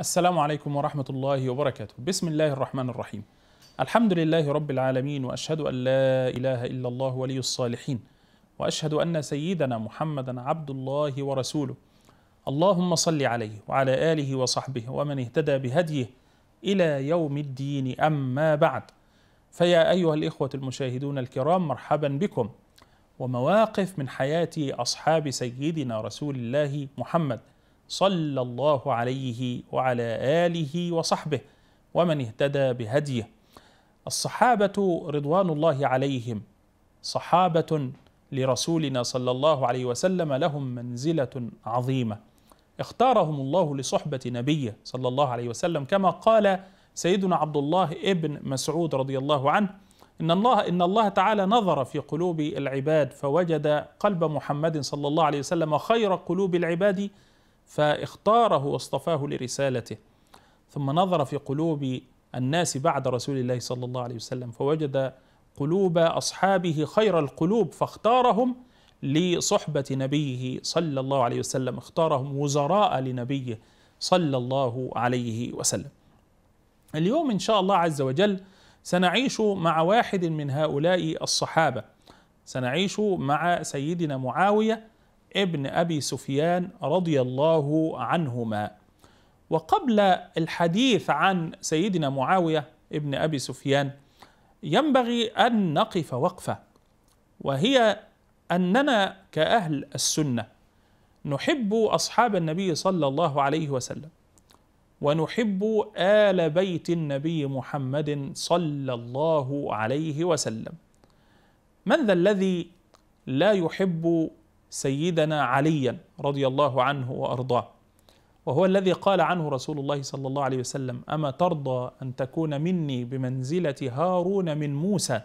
السلام عليكم ورحمة الله وبركاته بسم الله الرحمن الرحيم الحمد لله رب العالمين وأشهد أن لا إله إلا الله ولي الصالحين وأشهد أن سيدنا محمدا عبد الله ورسوله اللهم صل عليه وعلى آله وصحبه ومن اهتدى بهديه إلى يوم الدين أما بعد فيا أيها الإخوة المشاهدون الكرام مرحبا بكم ومواقف من حياة أصحاب سيدنا رسول الله محمد صلى الله عليه وعلى اله وصحبه ومن اهتدى بهديه الصحابه رضوان الله عليهم صحابه لرسولنا صلى الله عليه وسلم لهم منزله عظيمه اختارهم الله لصحبه نبيه صلى الله عليه وسلم كما قال سيدنا عبد الله ابن مسعود رضي الله عنه إن الله إن الله تعالى نظر في قلوب العباد فوجد قلب محمد صلى الله عليه وسلم خير قلوب العباد فاختاره واصطفاه لرسالته ثم نظر في قلوب الناس بعد رسول الله صلى الله عليه وسلم فوجد قلوب اصحابه خير القلوب فاختارهم لصحبه نبيه صلى الله عليه وسلم اختارهم وزراء لنبيه صلى الله عليه وسلم اليوم ان شاء الله عز وجل سنعيش مع واحد من هؤلاء الصحابه سنعيش مع سيدنا معاويه ابن ابي سفيان رضي الله عنهما وقبل الحديث عن سيدنا معاويه ابن ابي سفيان ينبغي ان نقف وقفه وهي اننا كاهل السنه نحب اصحاب النبي صلى الله عليه وسلم ونحب ال بيت النبي محمد صلى الله عليه وسلم من ذا الذي لا يحب سيدنا عليا رضي الله عنه وارضاه وهو الذي قال عنه رسول الله صلى الله عليه وسلم اما ترضى ان تكون مني بمنزله هارون من موسى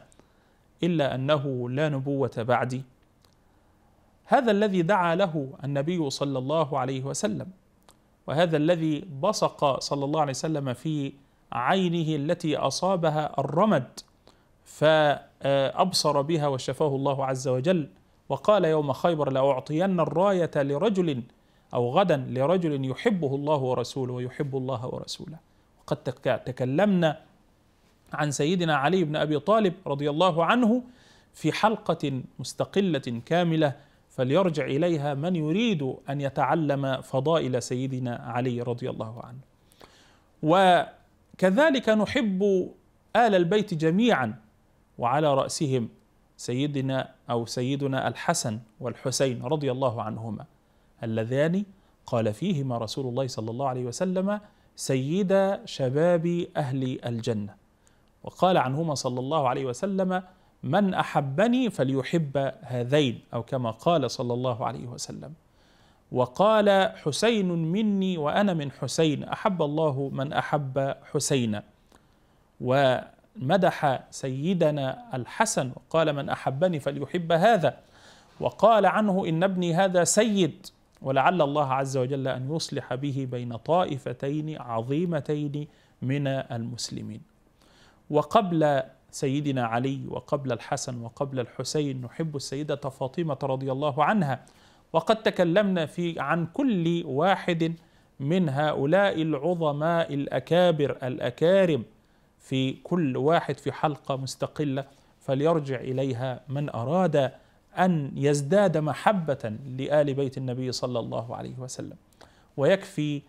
الا انه لا نبوه بعدي هذا الذي دعا له النبي صلى الله عليه وسلم وهذا الذي بصق صلى الله عليه وسلم في عينه التي اصابها الرمد فابصر بها وشفاه الله عز وجل وقال يوم خيبر لأعطين الراية لرجل أو غدا لرجل يحبه الله ورسوله ويحب الله ورسوله وقد تكلمنا عن سيدنا علي بن أبي طالب رضي الله عنه في حلقة مستقلة كاملة فليرجع إليها من يريد أن يتعلم فضائل سيدنا علي رضي الله عنه وكذلك نحب آل البيت جميعا وعلى رأسهم سيدنا أو سيدنا الحسن والحسين رضي الله عنهما اللذان قال فيهما رسول الله صلى الله عليه وسلم سيدا شباب أهل الجنة وقال عنهما صلى الله عليه وسلم من أحبني فليحب هذين أو كما قال صلى الله عليه وسلم وقال حسين مني وأنا من حسين أحب الله من أحب حسينا و مدح سيدنا الحسن وقال من احبني فليحب هذا وقال عنه ان ابني هذا سيد ولعل الله عز وجل ان يصلح به بين طائفتين عظيمتين من المسلمين وقبل سيدنا علي وقبل الحسن وقبل الحسين نحب السيده فاطمه رضي الله عنها وقد تكلمنا في عن كل واحد من هؤلاء العظماء الاكابر الاكارم في كل واحد في حلقة مستقلة فليرجع إليها من أراد أن يزداد محبة لآل بيت النبي صلى الله عليه وسلم ويكفي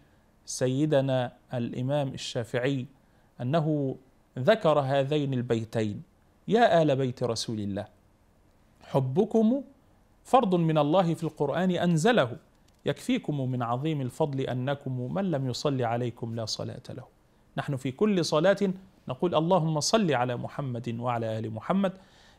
سيدنا الإمام الشافعي أنه ذكر هذين البيتين يا آل بيت رسول الله حبكم فرض من الله في القرآن أنزله يكفيكم من عظيم الفضل أنكم من لم يصلي عليكم لا صلاة له نحن في كل صلاة نقول اللهم صل على محمد وعلى ال محمد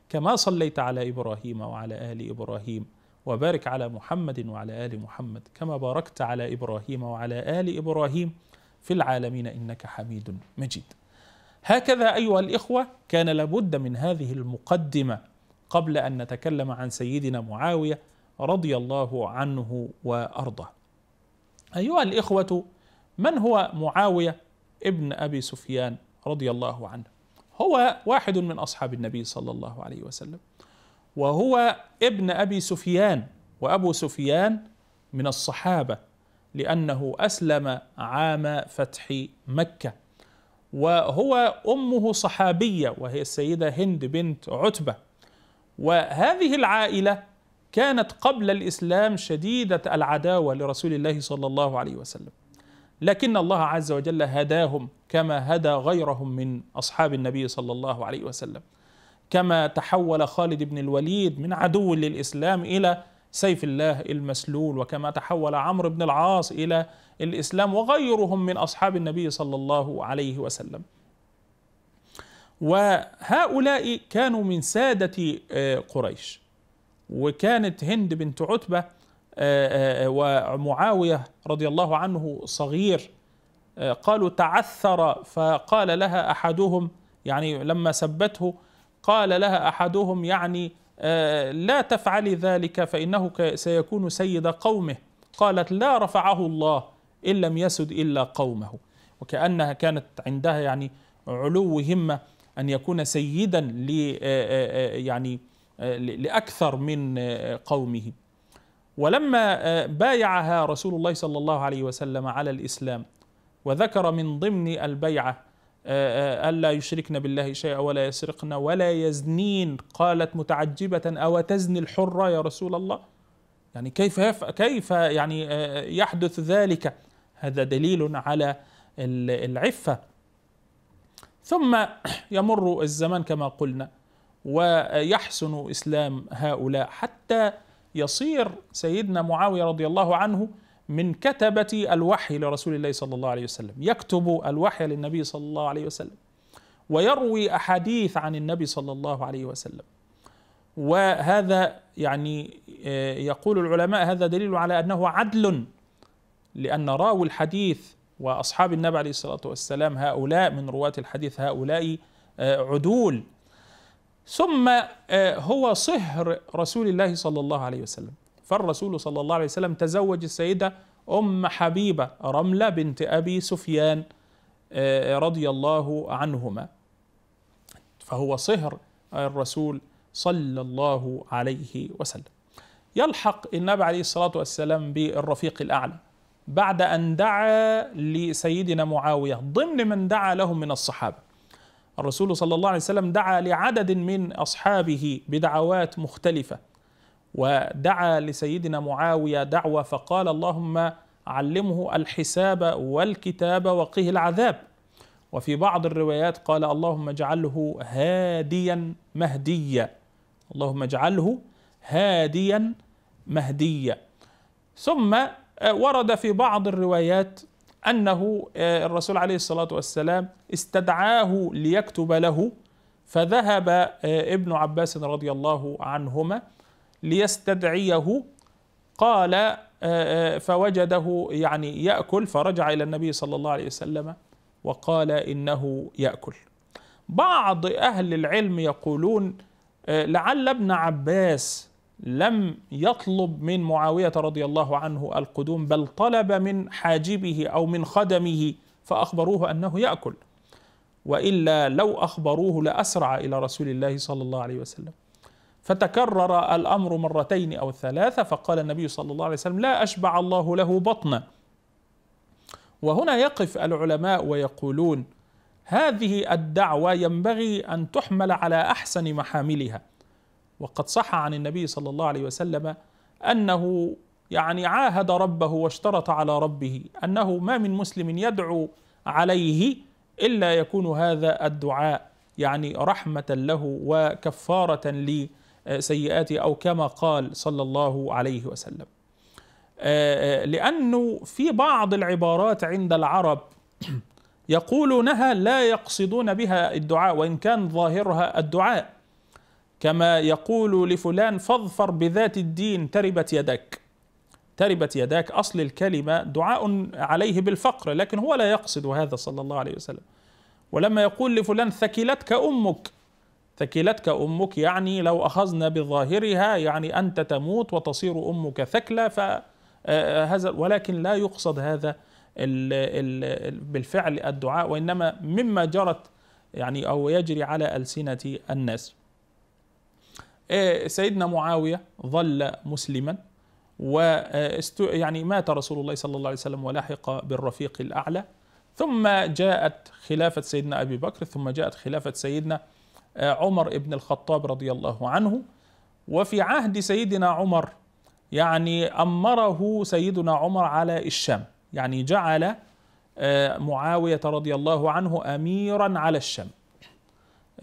كما صليت على ابراهيم وعلى ال ابراهيم وبارك على محمد وعلى ال محمد كما باركت على ابراهيم وعلى ال ابراهيم في العالمين انك حميد مجيد. هكذا ايها الاخوه كان لابد من هذه المقدمه قبل ان نتكلم عن سيدنا معاويه رضي الله عنه وارضاه. ايها الاخوه من هو معاويه ابن ابي سفيان رضي الله عنه هو واحد من أصحاب النبي صلى الله عليه وسلم وهو ابن أبي سفيان وأبو سفيان من الصحابة لأنه أسلم عام فتح مكة وهو أمه صحابية وهي السيدة هند بنت عتبة وهذه العائلة كانت قبل الإسلام شديدة العداوة لرسول الله صلى الله عليه وسلم لكن الله عز وجل هداهم كما هدى غيرهم من أصحاب النبي صلى الله عليه وسلم كما تحول خالد بن الوليد من عدو للإسلام إلى سيف الله المسلول وكما تحول عمرو بن العاص إلى الإسلام وغيرهم من أصحاب النبي صلى الله عليه وسلم وهؤلاء كانوا من سادة آه، قريش وكانت هند بنت عتبة آه، آه، ومعاوية رضي الله عنه صغير آه، قالوا تعثر فقال لها أحدهم يعني لما سبته قال لها أحدهم يعني لا تفعلي ذلك فإنه سيكون سيد قومه قالت لا رفعه الله إن لم يسد إلا قومه وكأنها كانت عندها يعني علو همة أن يكون سيدا يعني لأكثر من قومه ولما آه، بايعها رسول الله صلى الله عليه وسلم على الإسلام وذكر من ضمن البيعة آه، آه، ألا يشركن بالله شيئا ولا يسرقن ولا يزنين قالت متعجبة أو تزني الحرة يا رسول الله يعني كيف كيف يعني يحدث ذلك هذا دليل على العفة ثم يمر الزمان كما قلنا ويحسن إسلام هؤلاء حتى يصير سيدنا معاويه رضي الله عنه من كتبة الوحي لرسول الله صلى الله عليه وسلم يكتب الوحي للنبي صلى الله عليه وسلم ويروي أحاديث عن النبي صلى الله عليه وسلم وهذا يعني آه، يقول العلماء هذا دليل على أنه عدل لأن راوي الحديث وأصحاب النبي عليه الصلاة والسلام هؤلاء من رواة الحديث هؤلاء آه، عدول ثم آه، هو صهر رسول الله صلى الله عليه وسلم فالرسول صلى الله عليه وسلم تزوج السيدة أم حبيبة رملة بنت أبي سفيان آه، رضي الله عنهما فهو صهر الرسول صلى الله عليه وسلم يلحق النبي عليه الصلاة والسلام بالرفيق الأعلى بعد أن دعا لسيدنا معاوية ضمن من دعا له من الصحابة الرسول صلى الله عليه وسلم دعا لعدد من اصحابه بدعوات مختلفه ودعا لسيدنا معاويه دعوه فقال اللهم علمه الحساب والكتاب وقه العذاب وفي بعض الروايات قال اللهم اجعله هاديا مهديا اللهم اجعله هاديا مهديا ثم آه، ورد في بعض الروايات أنه آه، الرسول عليه الصلاة والسلام استدعاه ليكتب له فذهب آه، ابن عباس رضي الله عنهما ليستدعيه قال آه، فوجده يعني يأكل فرجع إلى النبي صلى الله عليه وسلم وقال إنه يأكل بعض أهل العلم يقولون لعل ابن عباس لم يطلب من معاويه رضي الله عنه القدوم بل طلب من حاجبه او من خدمه فاخبروه انه ياكل والا لو اخبروه لاسرع الى رسول الله صلى الله عليه وسلم فتكرر الامر مرتين او ثلاثه فقال النبي صلى الله عليه وسلم لا اشبع الله له بطنا وهنا يقف العلماء ويقولون هذه الدعوه ينبغي ان تحمل على احسن محاملها وقد صح عن النبي صلى الله عليه وسلم انه يعني عاهد ربه واشترط على ربه انه ما من مسلم يدعو عليه الا يكون هذا الدعاء يعني رحمه له وكفاره لسيئاته او كما قال صلى الله عليه وسلم. آه، آه، لانه في بعض العبارات عند العرب يقولونها لا يقصدون بها الدعاء وان كان ظاهرها الدعاء كما يقول لفلان فاظفر بذات الدين تربت يدك تربت يداك اصل الكلمه دعاء عليه بالفقر لكن هو لا يقصد هذا صلى الله عليه وسلم ولما يقول لفلان ثكلتك امك ثكلتك امك يعني لو اخذنا بظاهرها يعني انت تموت وتصير امك ثكلة فهذا آه، ولكن لا يقصد هذا بالفعل الدعاء وانما مما جرت يعني او يجري على السنه الناس إيه، سيدنا معاوية ظل مسلما و آه، يعني مات رسول الله صلى الله عليه وسلم ولحق بالرفيق الأعلى ثم جاءت خلافة سيدنا أبي بكر ثم جاءت خلافة سيدنا آه، عمر بن الخطاب رضي الله عنه وفي عهد سيدنا عمر يعني أمره سيدنا عمر على الشام يعني جعل آه، معاوية رضي الله عنه أميرا على الشام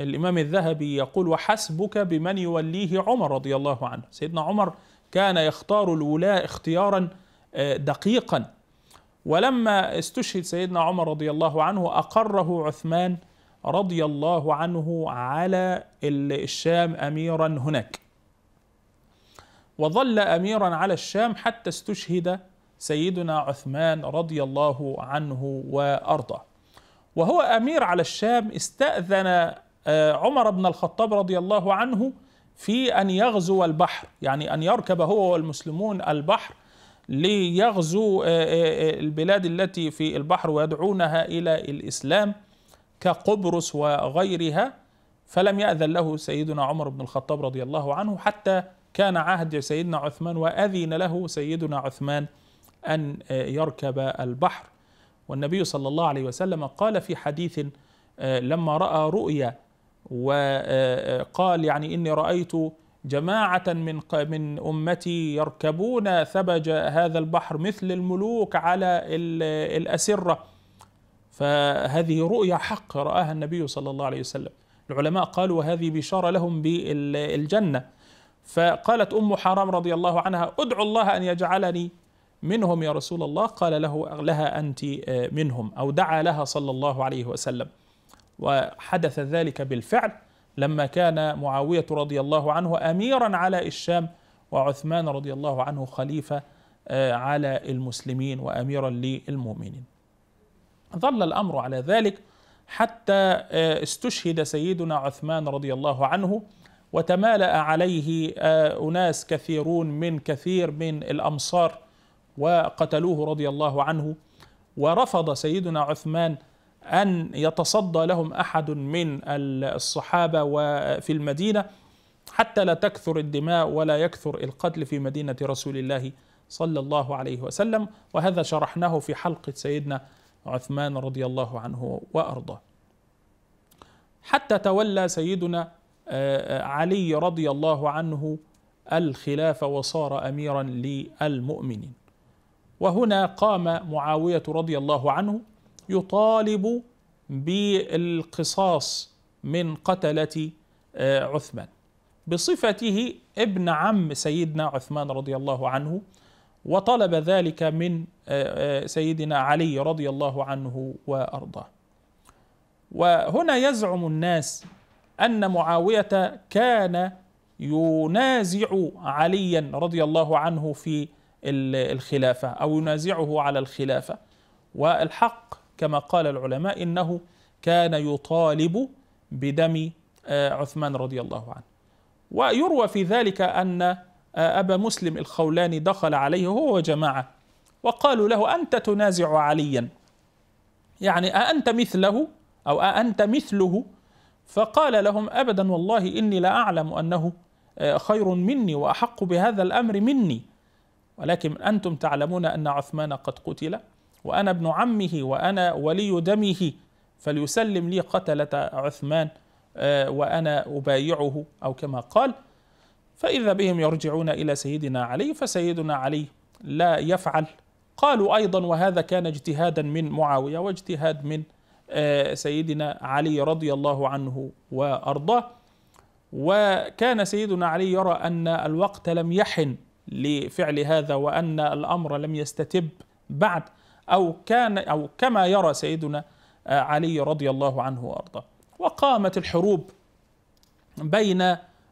الإمام الذهبي يقول وحسبك بمن يوليه عمر رضي الله عنه سيدنا عمر كان يختار الولاة اختيارا آه، دقيقا ولما استشهد سيدنا عمر رضي الله عنه أقره عثمان رضي الله عنه على الشام أميرا هناك وظل أميرا على الشام حتى استشهد سيدنا عثمان رضي الله عنه وأرضاه وهو أمير على الشام استأذن آه، عمر بن الخطاب رضي الله عنه في ان يغزو البحر يعني ان يركب هو والمسلمون البحر ليغزو آه، آه، البلاد التي في البحر ويدعونها الى الاسلام كقبرص وغيرها فلم ياذن له سيدنا عمر بن الخطاب رضي الله عنه حتى كان عهد سيدنا عثمان واذن له سيدنا عثمان ان يركب البحر والنبي صلى الله عليه وسلم قال في حديث لما راى رؤيا وقال آه، آه، يعني إني رأيت جماعة من من أمتي يركبون ثبج هذا البحر مثل الملوك على الأسرة فهذه رؤيا حق رآها النبي صلى الله عليه وسلم العلماء قالوا هذه بشارة لهم بالجنة فقالت أم حرام رضي الله عنها أدعو الله أن يجعلني منهم يا رسول الله قال له لها أنت آه، منهم أو دعا لها صلى الله عليه وسلم وحدث ذلك بالفعل لما كان معاوية رضي الله عنه أميرا على الشام وعثمان رضي الله عنه خليفة آه، على المسلمين وأميرا للمؤمنين ظل الأمر على ذلك حتى آه، استشهد سيدنا عثمان رضي الله عنه وتمالأ عليه آه، أناس كثيرون من كثير من الأمصار وقتلوه رضي الله عنه ورفض سيدنا عثمان أن يتصدى لهم أحد من الصحابة وفي المدينة حتى لا تكثر الدماء ولا يكثر القتل في مدينة رسول الله صلى الله عليه وسلم وهذا شرحناه في حلقة سيدنا عثمان رضي الله عنه وأرضاه حتى تولى سيدنا آه، آه، علي رضي الله عنه الخلافة وصار أميرا للمؤمنين وهنا قام معاوية رضي الله عنه يطالب بالقصاص من قتلة آه، عثمان بصفته ابن عم سيدنا عثمان رضي الله عنه وطلب ذلك من آه، آه، سيدنا علي رضي الله عنه وارضاه وهنا يزعم الناس ان معاويه كان ينازع عليا رضي الله عنه في الخلافه او ينازعه على الخلافه والحق كما قال العلماء انه كان يطالب بدم آه، عثمان رضي الله عنه ويروى في ذلك ان آه، ابا مسلم الخولاني دخل عليه هو وجماعه وقالوا له انت تنازع عليا يعني أأنت مثله أو أأنت مثله فقال لهم أبدا والله إني لا أعلم أنه آه، خير مني وأحق بهذا الأمر مني ولكن أنتم تعلمون أن عثمان قد قتل وأنا ابن عمه وأنا ولي دمه فليسلم لي قتلة عثمان آه، وأنا أبايعه أو كما قال فإذا بهم يرجعون إلى سيدنا علي فسيدنا علي لا يفعل قالوا أيضا وهذا كان اجتهادا من معاوية واجتهاد من آه، سيدنا علي رضي الله عنه وأرضاه وكان سيدنا علي يرى أن الوقت لم يحن لفعل هذا وأن الأمر لم يستتب بعد أو كان أو كما يرى سيدنا آه، علي رضي الله عنه وأرضاه وقامت الحروب بين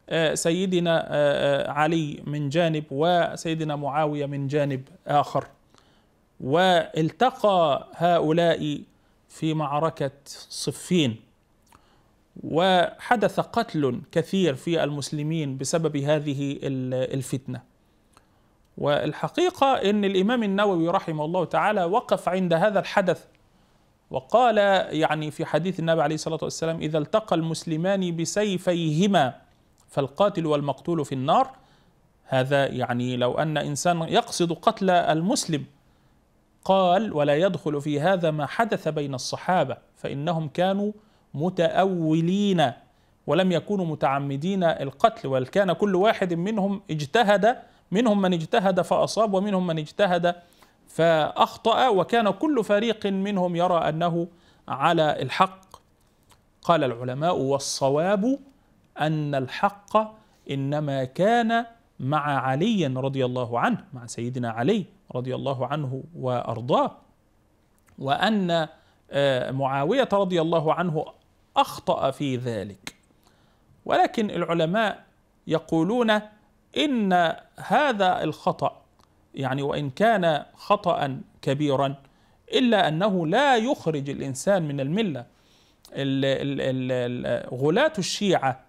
آه، سيدنا آه، علي من جانب وسيدنا معاوية من جانب آخر والتقى هؤلاء في معركة صفين وحدث قتل كثير في المسلمين بسبب هذه الفتنه والحقيقة أن الإمام النووي رحمه الله تعالى وقف عند هذا الحدث وقال يعني في حديث النبي عليه الصلاة والسلام إذا التقى المسلمان بسيفيهما فالقاتل والمقتول في النار هذا يعني لو أن إنسان يقصد قتل المسلم قال ولا يدخل في هذا ما حدث بين الصحابة فإنهم كانوا متأولين ولم يكونوا متعمدين القتل بل كان كل واحد منهم اجتهد منهم من اجتهد فأصاب ومنهم من اجتهد فأخطأ وكان كل فريق منهم يرى أنه على الحق قال العلماء والصواب أن الحق إنما كان مع علي رضي الله عنه مع سيدنا علي رضي الله عنه وأرضاه وأن آه، معاوية رضي الله عنه أخطأ في ذلك ولكن العلماء يقولون ان هذا الخطا يعني وان كان خطا كبيرا الا انه لا يخرج الانسان من المله غلاة الشيعه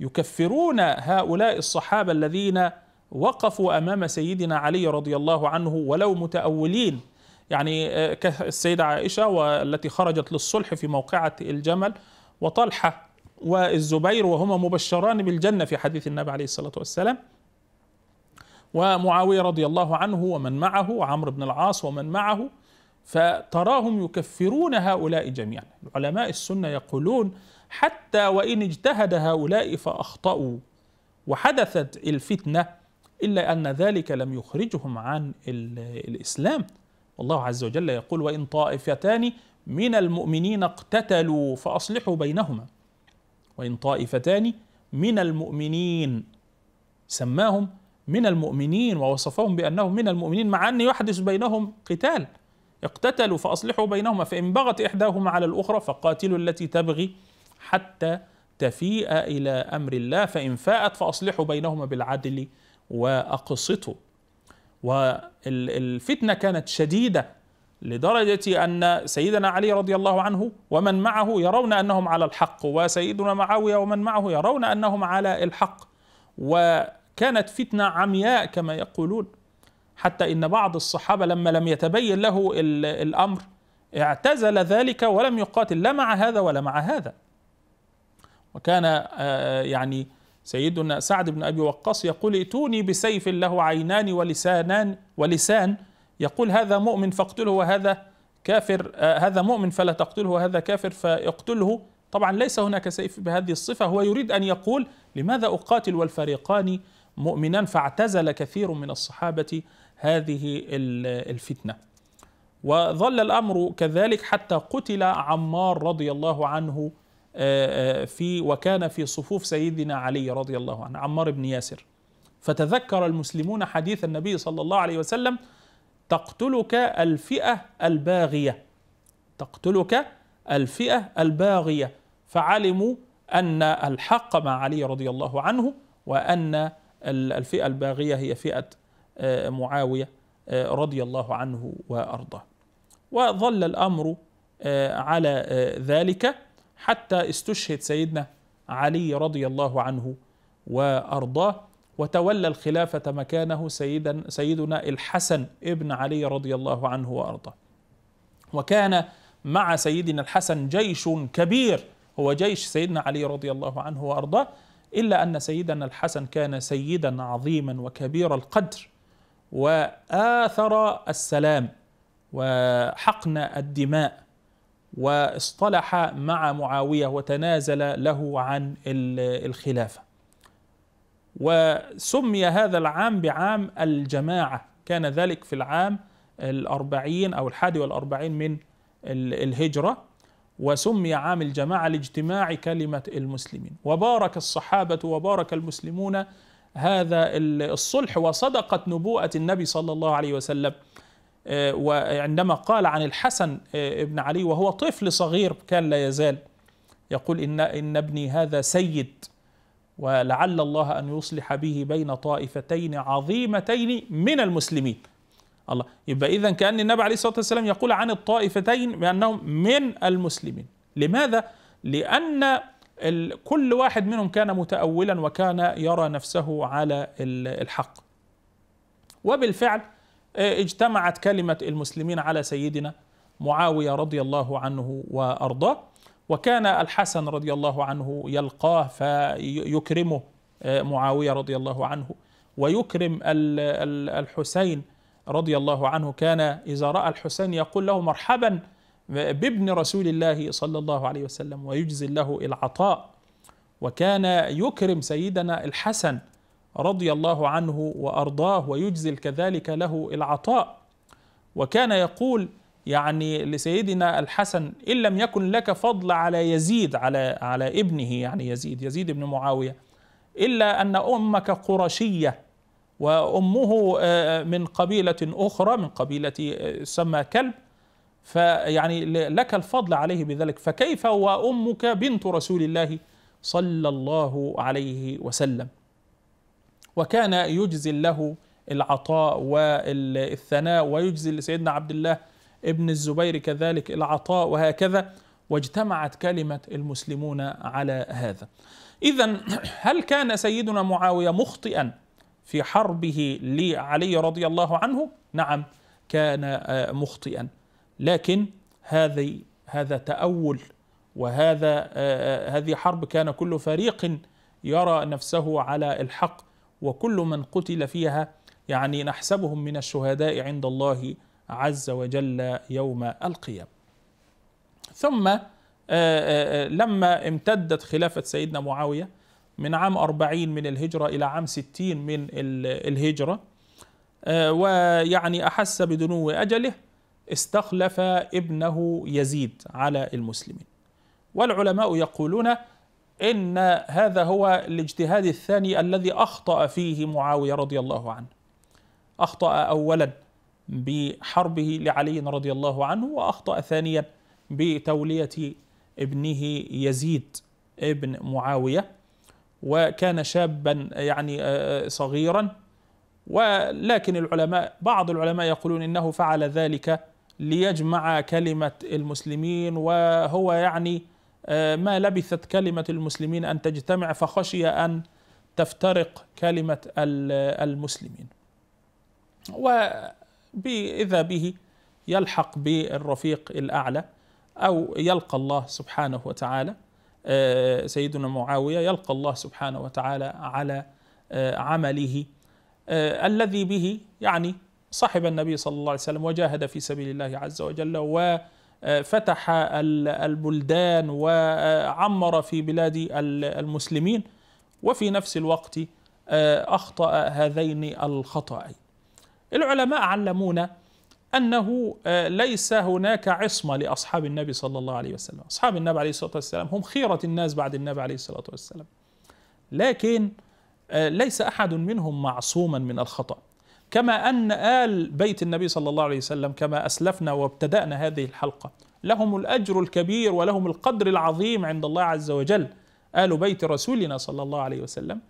يكفرون هؤلاء الصحابه الذين وقفوا امام سيدنا علي رضي الله عنه ولو متاولين يعني آه، السيده عائشه والتي خرجت للصلح في موقعه الجمل وطلحه والزبير وهما مبشران بالجنه في حديث النبي عليه الصلاه والسلام ومعاوية رضي الله عنه ومن معه وعمرو بن العاص ومن معه فتراهم يكفرون هؤلاء جميعا علماء السنة يقولون حتى وإن اجتهد هؤلاء فأخطأوا وحدثت الفتنة إلا أن ذلك لم يخرجهم عن الإسلام والله عز وجل يقول وإن طائفتان من المؤمنين اقتتلوا فأصلحوا بينهما وإن طائفتان من المؤمنين سماهم من المؤمنين ووصفهم بأنهم من المؤمنين مع أن يحدث بينهم قتال اقتتلوا فأصلحوا بينهما فإن بغت إحداهما على الأخرى فقاتلوا التي تبغي حتى تفيء إلى أمر الله فإن فاءت فأصلحوا بينهما بالعدل وأقسطوا والفتنة كانت شديدة لدرجة أن سيدنا علي رضي الله عنه ومن معه يرون أنهم على الحق وسيدنا معاوية ومن معه يرون أنهم على الحق و كانت فتنه عمياء كما يقولون حتى ان بعض الصحابه لما لم يتبين له الامر اعتزل ذلك ولم يقاتل لا مع هذا ولا مع هذا وكان آه، يعني سيدنا سعد بن ابي وقاص يقول ائتوني بسيف له عينان ولسانان ولسان يقول هذا مؤمن فاقتله وهذا كافر آه، هذا مؤمن فلا تقتله وهذا كافر فاقتله طبعا ليس هناك سيف بهذه الصفه هو يريد ان يقول لماذا اقاتل والفريقان مؤمنا فاعتزل كثير من الصحابه هذه الفتنه وظل الامر كذلك حتى قتل عمار رضي الله عنه آه، آه، في وكان في صفوف سيدنا علي رضي الله عنه عمار بن ياسر فتذكر المسلمون حديث النبي صلى الله عليه وسلم تقتلك الفئه الباغيه تقتلك الفئه الباغيه فعلموا ان الحق مع علي رضي الله عنه وان الفئة الباغية هي فئة آه، معاوية آه، رضي الله عنه وأرضاه وظل الأمر آه، على ذلك حتى استشهد سيدنا علي رضي الله عنه وأرضاه وتولى الخلافة مكانه سيدا سيدنا الحسن ابن علي رضي الله عنه وأرضاه وكان مع سيدنا الحسن جيش كبير هو جيش سيدنا علي رضي الله عنه وأرضاه إلا أن سيدنا الحسن كان سيدا عظيما وكبير القدر وآثر السلام وحقن الدماء واصطلح مع معاوية وتنازل له عن الخلافة وسمي هذا العام بعام الجماعة كان ذلك في العام الأربعين أو الحادي والأربعين من الهجرة وسمي عام الجماعة لاجتماع كلمة المسلمين وبارك الصحابة وبارك المسلمون هذا الصلح وصدقت نبوءة النبي صلى الله عليه وسلم آه، وعندما قال عن الحسن آه، ابن علي وهو طفل صغير كان لا يزال يقول إن, إن ابني هذا سيد ولعل الله أن يصلح به بين طائفتين عظيمتين من المسلمين الله يبقى إذا كأن النبي عليه الصلاة والسلام يقول عن الطائفتين بأنهم من المسلمين لماذا؟ لأن كل واحد منهم كان متأولا وكان يرى نفسه على الحق وبالفعل آه، اجتمعت كلمة المسلمين على سيدنا معاوية رضي الله عنه وأرضاه وكان الحسن رضي الله عنه يلقاه فيكرمه آه، معاوية رضي الله عنه ويكرم الحسين رضي الله عنه كان إذا رأى الحسين يقول له مرحبا بابن رسول الله صلى الله عليه وسلم ويجزي له العطاء وكان يكرم سيدنا الحسن رضي الله عنه وأرضاه ويجزل كذلك له العطاء وكان يقول يعني لسيدنا الحسن إن لم يكن لك فضل على يزيد على على ابنه يعني يزيد يزيد بن معاوية إلا أن أمك قرشية وأمه آه، آه، من قبيلة أخرى من قبيلة آه، سمى كلب فيعني لك الفضل عليه بذلك فكيف وأمك بنت رسول الله صلى الله عليه وسلم وكان يجزي له العطاء والثناء ويجزي لسيدنا عبد الله ابن الزبير كذلك العطاء وهكذا واجتمعت كلمة المسلمون على هذا إذا هل كان سيدنا معاوية مخطئا في حربه لعلي رضي الله عنه نعم كان آه، مخطئا لكن هذه هذا تأول وهذا آه، آه، هذه حرب كان كل فريق يرى نفسه على الحق وكل من قتل فيها يعني نحسبهم من الشهداء عند الله عز وجل يوم القيامة ثم لما امتدت خلافة سيدنا معاوية من عام 40 من الهجرة إلى عام 60 من الهجرة آه، ويعني أحس بدنو أجله استخلف ابنه يزيد على المسلمين والعلماء يقولون إن هذا هو الاجتهاد الثاني الذي أخطأ فيه معاوية رضي الله عنه أخطأ أولا بحربه لعلي رضي الله عنه وأخطأ ثانيا بتولية ابنه يزيد ابن معاوية وكان شابا يعني آه، آه، صغيرا ولكن العلماء بعض العلماء يقولون انه فعل ذلك ليجمع كلمه المسلمين وهو يعني آه، ما لبثت كلمه المسلمين ان تجتمع فخشي ان تفترق كلمه المسلمين واذا به يلحق بالرفيق الاعلى او يلقى الله سبحانه وتعالى آه، سيدنا معاويه يلقى الله سبحانه وتعالى على آه، عمله آه، الذي به يعني صحب النبي صلى الله عليه وسلم وجاهد في سبيل الله عز وجل وفتح البلدان وعمر في بلاد المسلمين وفي نفس الوقت اخطا هذين الخطأين. العلماء علمونا أنه آه، ليس هناك عصمة لأصحاب النبي صلى الله عليه وسلم أصحاب النبي عليه الصلاة والسلام هم خيرة الناس بعد النبي عليه الصلاة والسلام لكن آه، ليس أحد منهم معصوما من الخطأ كما أن آل بيت النبي صلى الله عليه وسلم كما أسلفنا وابتدأنا هذه الحلقة لهم الأجر الكبير ولهم القدر العظيم عند الله عز وجل آل بيت رسولنا صلى الله عليه وسلم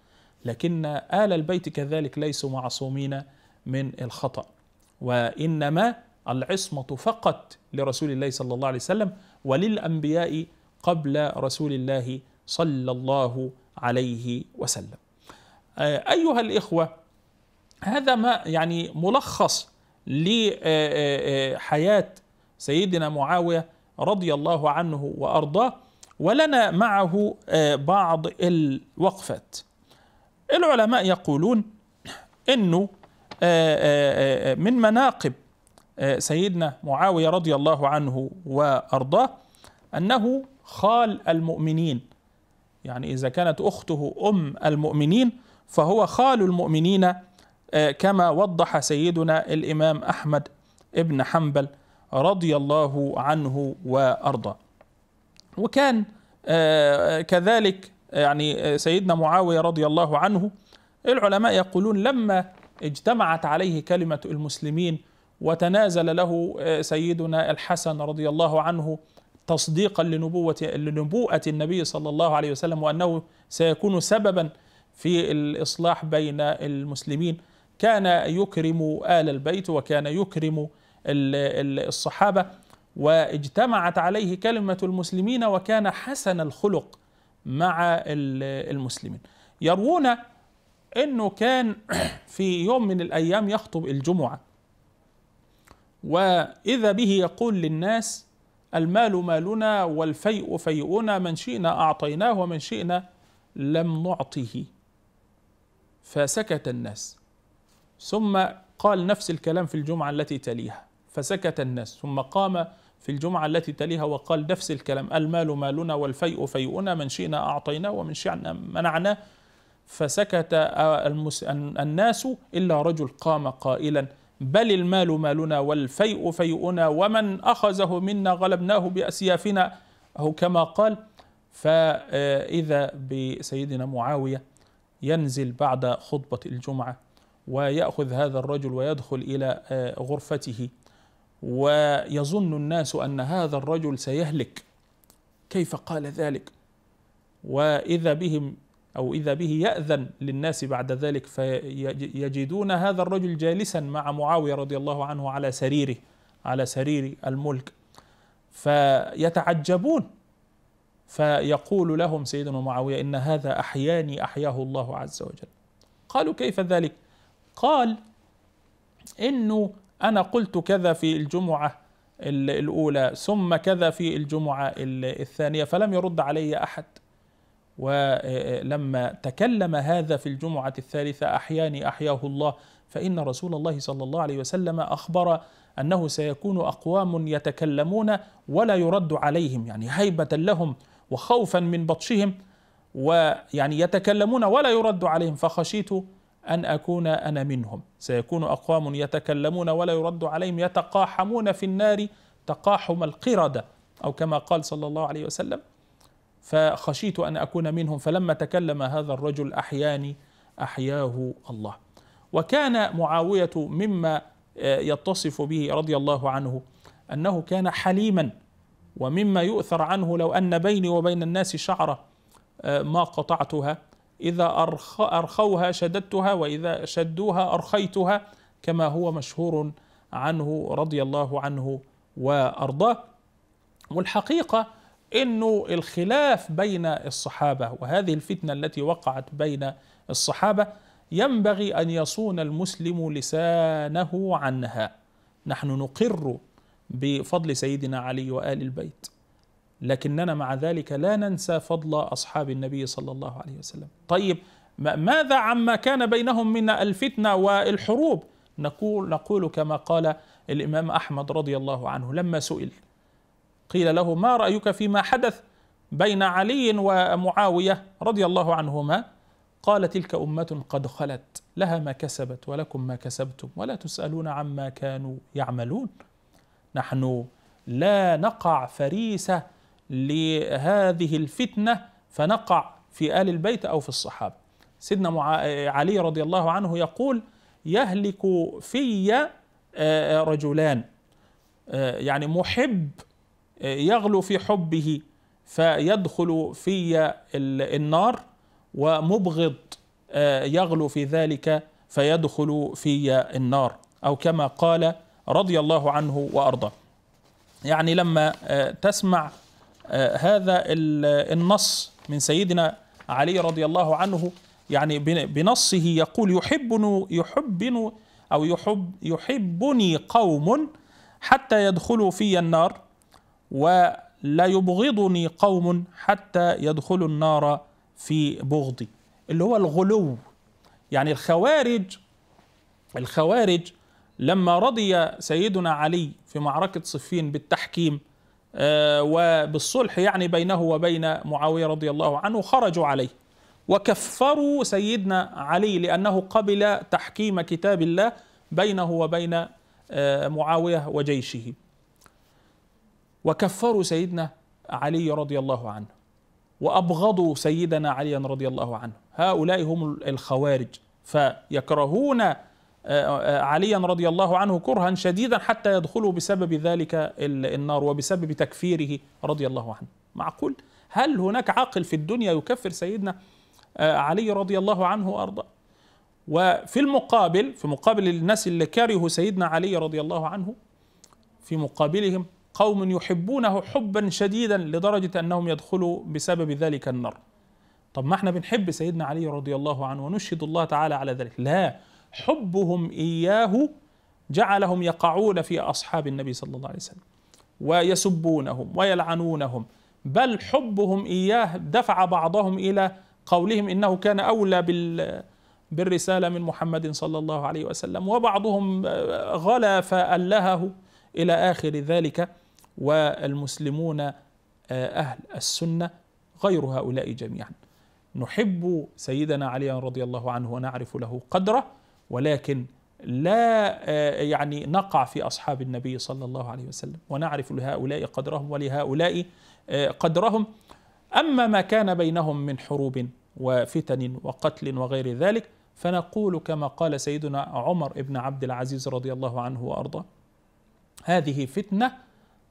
لكن آل البيت كذلك ليسوا معصومين من الخطأ وإنما العصمة فقط لرسول الله صلى الله عليه وسلم وللأنبياء قبل رسول الله صلى الله عليه وسلم. آه، أيها الإخوة هذا ما يعني ملخص لحياة آه، آه، سيدنا معاوية رضي الله عنه وأرضاه ولنا معه بعض الوقفات. العلماء يقولون انه آه، آه، آه، من مناقب سيدنا معاويه رضي الله عنه وارضاه انه خال المؤمنين يعني اذا كانت اخته ام المؤمنين فهو خال المؤمنين كما وضح سيدنا الامام احمد ابن حنبل رضي الله عنه وارضاه وكان كذلك يعني سيدنا معاويه رضي الله عنه العلماء يقولون لما اجتمعت عليه كلمة المسلمين وتنازل له آه، سيدنا الحسن رضي الله عنه تصديقا لنبوة لنبوءة النبي صلى الله عليه وسلم وأنه سيكون سببا في الإصلاح بين المسلمين كان يكرم آل البيت وكان يكرم الصحابة واجتمعت عليه كلمة المسلمين وكان حسن الخلق مع المسلمين يروون انه كان في يوم من الايام يخطب الجمعه واذا به يقول للناس المال مالنا والفيء فيؤنا من شئنا اعطيناه ومن شئنا لم نعطه فسكت الناس ثم قال نفس الكلام في الجمعه التي تليها فسكت الناس ثم قام في الجمعة التي تليها وقال نفس الكلام المال مالنا والفيء فيؤنا من شئنا أعطيناه ومن شئنا منعناه فسكت الناس إلا رجل قام قائلا بل المال مالنا والفيء فيؤنا ومن أخذه منا غلبناه بأسيافنا أو كما قال فإذا بسيدنا معاوية ينزل بعد خطبة الجمعة ويأخذ هذا الرجل ويدخل إلى آه، غرفته ويظن الناس أن هذا الرجل سيهلك كيف قال ذلك وإذا بهم أو إذا به يأذن للناس بعد ذلك فيجدون هذا الرجل جالسا مع معاوية رضي الله عنه على سريره على سرير الملك فيتعجبون فيقول لهم سيدنا معاوية إن هذا أحياني أحياه الله عز وجل قالوا كيف ذلك قال إنه أنا قلت كذا في الجمعة الأولى ثم كذا في الجمعة الثانية فلم يرد علي أحد ولما تكلم هذا في الجمعة الثالثة أحياني أحياه الله فإن رسول الله صلى الله عليه وسلم أخبر أنه سيكون أقوام يتكلمون ولا يرد عليهم يعني هيبة لهم وخوفا من بطشهم ويعني يتكلمون ولا يرد عليهم فخشيت أن أكون أنا منهم سيكون أقوام يتكلمون ولا يرد عليهم يتقاحمون في النار تقاحم القردة أو كما قال صلى الله عليه وسلم فخشيت ان اكون منهم فلما تكلم هذا الرجل احياني احياه الله وكان معاويه مما آه، يتصف به رضي الله عنه انه كان حليما ومما يؤثر عنه لو ان بيني وبين الناس شعره آه، ما قطعتها اذا ارخوها شددتها واذا شدوها ارخيتها كما هو مشهور عنه رضي الله عنه وارضاه والحقيقه انه الخلاف بين الصحابه وهذه الفتنه التي وقعت بين الصحابه ينبغي ان يصون المسلم لسانه عنها نحن نقر بفضل سيدنا علي وال البيت لكننا مع ذلك لا ننسى فضل اصحاب النبي صلى الله عليه وسلم طيب ماذا عما كان بينهم من الفتنه والحروب نقول نقول كما قال الامام احمد رضي الله عنه لما سئل قيل له ما رايك فيما حدث بين علي ومعاويه رضي الله عنهما قال تلك امه قد خلت لها ما كسبت ولكم ما كسبتم ولا تسالون عما كانوا يعملون نحن لا نقع فريسه لهذه الفتنه فنقع في ال البيت او في الصحابه سيدنا علي رضي الله عنه يقول يهلك في آه، رجلان آه، يعني محب يغلو في حبه فيدخل في النار ومبغض آه، يغلو في ذلك فيدخل في النار او كما قال رضي الله عنه وارضاه. يعني لما آه، تسمع آه، هذا النص من سيدنا علي رضي الله عنه يعني بنصه يقول يحبني يحبني او يحب يحبني قوم حتى يدخلوا في النار ولا يبغضني قوم حتى يدخلوا النار في بغضي اللي هو الغلو يعني الخوارج الخوارج لما رضي سيدنا علي في معركة صفين بالتحكيم آه، وبالصلح يعني بينه وبين معاوية رضي الله عنه خرجوا عليه وكفروا سيدنا علي لأنه قبل تحكيم كتاب الله بينه وبين آه، معاوية وجيشه وكفروا سيدنا علي رضي الله عنه وأبغضوا سيدنا علي رضي الله عنه هؤلاء هم الخوارج فيكرهون آه، آه، عليا رضي الله عنه كرها شديدا حتى يدخلوا بسبب ذلك النار وبسبب تكفيره رضي الله عنه معقول هل هناك عاقل في الدنيا يكفر سيدنا آه، علي رضي الله عنه وارضاه وفي المقابل في مقابل الناس اللي كرهوا سيدنا علي رضي الله عنه في مقابلهم قوم يحبونه حبا شديدا لدرجة أنهم يدخلوا بسبب ذلك النار طب ما احنا بنحب سيدنا علي رضي الله عنه ونشهد الله تعالى على ذلك لا حبهم إياه جعلهم يقعون في أصحاب النبي صلى الله عليه وسلم ويسبونهم ويلعنونهم بل حبهم إياه دفع بعضهم إلى قولهم إنه كان أولى بال بالرسالة من محمد صلى الله عليه وسلم وبعضهم غلا فألهه إلى آخر ذلك والمسلمون آه، أهل السنة غير هؤلاء جميعا نحب سيدنا علي رضي الله عنه ونعرف له قدره ولكن لا آه، يعني نقع في أصحاب النبي صلى الله عليه وسلم ونعرف لهؤلاء قدرهم ولهؤلاء آه، قدرهم أما ما كان بينهم من حروب وفتن وقتل وغير ذلك فنقول كما قال سيدنا عمر بن عبد العزيز رضي الله عنه وأرضاه هذه فتنة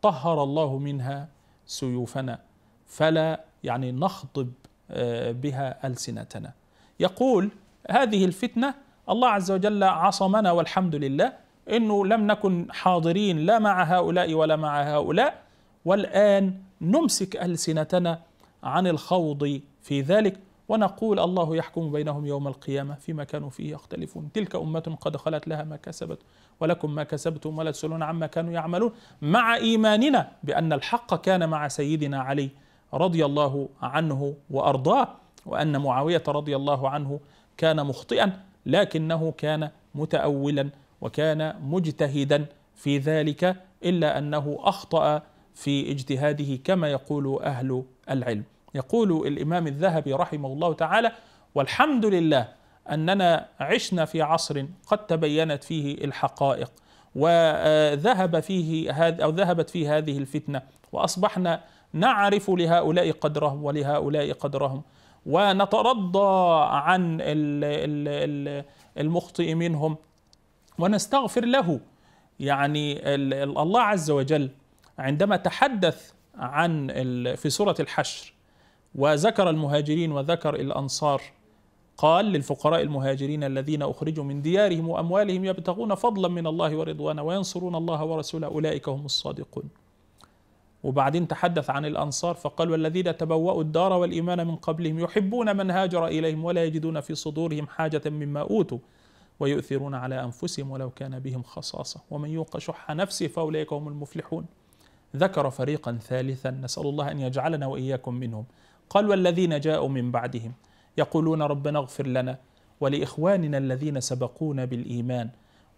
طهر الله منها سيوفنا فلا يعني نخطب آه، بها ألسنتنا يقول هذه الفتنة الله عز وجل عصمنا والحمد لله انه لم نكن حاضرين لا مع هؤلاء ولا مع هؤلاء والان نمسك السنتنا عن الخوض في ذلك ونقول الله يحكم بينهم يوم القيامة فيما كانوا فيه يختلفون تلك أمة قد خلت لها ما كسبت ولكم ما كسبتم ولا تسألون عما كانوا يعملون مع إيماننا بأن الحق كان مع سيدنا علي رضي الله عنه وأرضاه وأن معاوية رضي الله عنه كان مخطئا لكنه كان متأولا وكان مجتهدا في ذلك إلا أنه أخطأ في اجتهاده كما يقول أهل العلم يقول الإمام الذهبي رحمه الله تعالى والحمد لله أننا عشنا في عصر قد تبينت فيه الحقائق وذهب فيه هذ أو ذهبت فيه هذه الفتنة وأصبحنا نعرف لهؤلاء قدرهم ولهؤلاء قدرهم ونترضى عن المخطئ منهم ونستغفر له يعني الله عز وجل عندما تحدث عن في سورة الحشر وذكر المهاجرين وذكر الأنصار قال للفقراء المهاجرين الذين أخرجوا من ديارهم وأموالهم يبتغون فضلا من الله ورضوانا وينصرون الله ورسوله أولئك هم الصادقون وبعدين تحدث عن الأنصار فقال والذين تبوأوا الدار والإيمان من قبلهم يحبون من هاجر إليهم ولا يجدون في صدورهم حاجة مما أوتوا ويؤثرون على أنفسهم ولو كان بهم خصاصة ومن يوق شح نفسه فأولئك هم المفلحون ذكر فريقا ثالثا نسأل الله أن يجعلنا وإياكم منهم قال والذين جاءوا من بعدهم يقولون ربنا اغفر لنا ولاخواننا الذين سبقونا بالايمان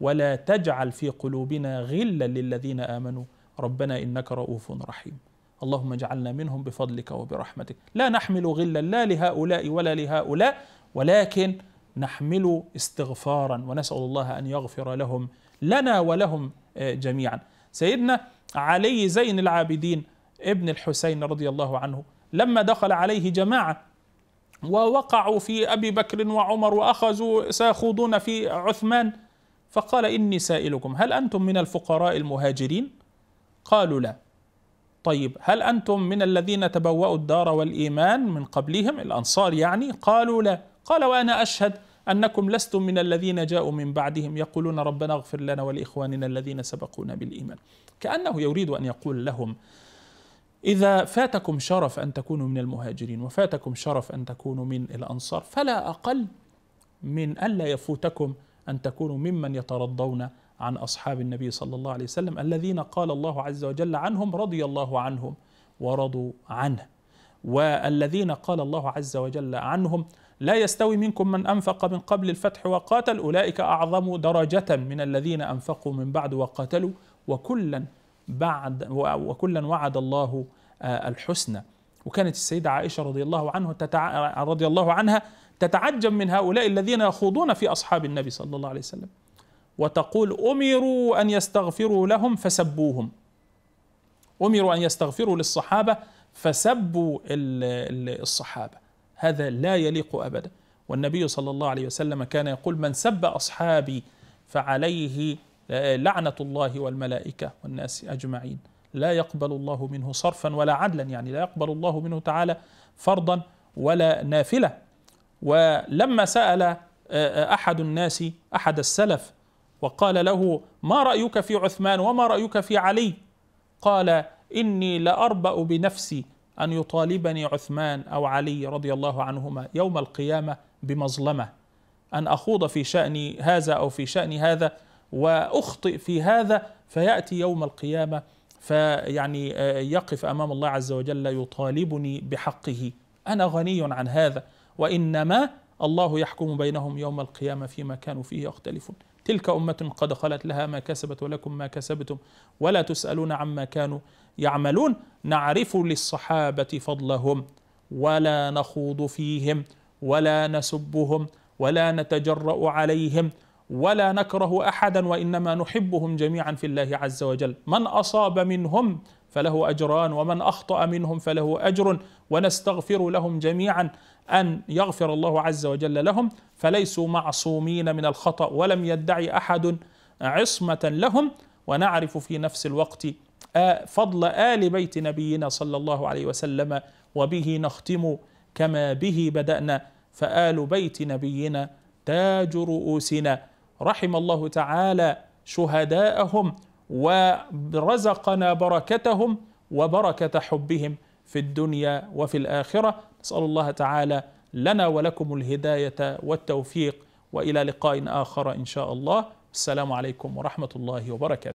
ولا تجعل في قلوبنا غلا للذين امنوا ربنا انك رؤوف رحيم اللهم اجعلنا منهم بفضلك وبرحمتك لا نحمل غلا لا لهؤلاء ولا لهؤلاء ولكن نحمل استغفارا ونسال الله ان يغفر لهم لنا ولهم آه، جميعا سيدنا علي زين العابدين ابن الحسين رضي الله عنه لما دخل عليه جماعه ووقعوا في ابي بكر وعمر واخذوا سيخوضون في عثمان فقال اني سائلكم هل انتم من الفقراء المهاجرين؟ قالوا لا. طيب هل انتم من الذين تبوأوا الدار والايمان من قبلهم الانصار يعني؟ قالوا لا. قال وانا اشهد انكم لستم من الذين جاءوا من بعدهم يقولون ربنا اغفر لنا ولاخواننا الذين سبقونا بالايمان. كانه يريد ان يقول لهم إذا فاتكم شرف أن تكونوا من المهاجرين وفاتكم شرف أن تكونوا من الأنصار فلا أقل من ألا يفوتكم أن تكونوا ممن يترضون عن أصحاب النبي صلى الله عليه وسلم الذين قال الله عز وجل عنهم رضي الله عنهم ورضوا عنه والذين قال الله عز وجل عنهم لا يستوي منكم من أنفق من قبل الفتح وقاتل أولئك أعظم درجة من الذين أنفقوا من بعد وقاتلوا وكلا بعد وكلا وعد الله آه، الحسنى وكانت السيدة عائشة رضي الله عنه تتع... رضي الله عنها تتعجب من هؤلاء الذين يخوضون في أصحاب النبي صلى الله عليه وسلم وتقول أمروا أن يستغفروا لهم فسبوهم أمروا أن يستغفروا للصحابة فسبوا الصحابة هذا لا يليق أبدا والنبي صلى الله عليه وسلم كان يقول من سب أصحابي فعليه آه، لعنة الله والملائكة والناس أجمعين لا يقبل الله منه صرفا ولا عدلا يعني لا يقبل الله منه تعالى فرضا ولا نافلة ولما سأل آه، آه، أحد الناس أحد السلف وقال له ما رأيك في عثمان وما رأيك في علي قال إني لأربأ بنفسي أن يطالبني عثمان أو علي رضي الله عنهما يوم القيامة بمظلمة أن أخوض في شأن هذا أو في شأن هذا واخطئ في هذا فياتي يوم القيامه فيعني آه، يقف امام الله عز وجل يطالبني بحقه انا غني عن هذا وانما الله يحكم بينهم يوم القيامه فيما كانوا فيه يختلفون تلك امه قد خلت لها ما كسبت ولكم ما كسبتم ولا تسالون عما كانوا يعملون نعرف للصحابه فضلهم ولا نخوض فيهم ولا نسبهم ولا نتجرا عليهم ولا نكره احدا وانما نحبهم جميعا في الله عز وجل من اصاب منهم فله اجران ومن اخطا منهم فله اجر ونستغفر لهم جميعا ان يغفر الله عز وجل لهم فليسوا معصومين من الخطا ولم يدعي احد عصمه لهم ونعرف في نفس الوقت آه، فضل ال بيت نبينا صلى الله عليه وسلم وبه نختم كما به بدانا فال بيت نبينا تاج رؤوسنا رحم الله تعالى شهداءهم ورزقنا بركتهم وبركة حبهم في الدنيا وفي الآخرة نسأل الله تعالى لنا ولكم الهداية والتوفيق وإلى لقاء آخر إن شاء الله السلام عليكم ورحمة الله وبركاته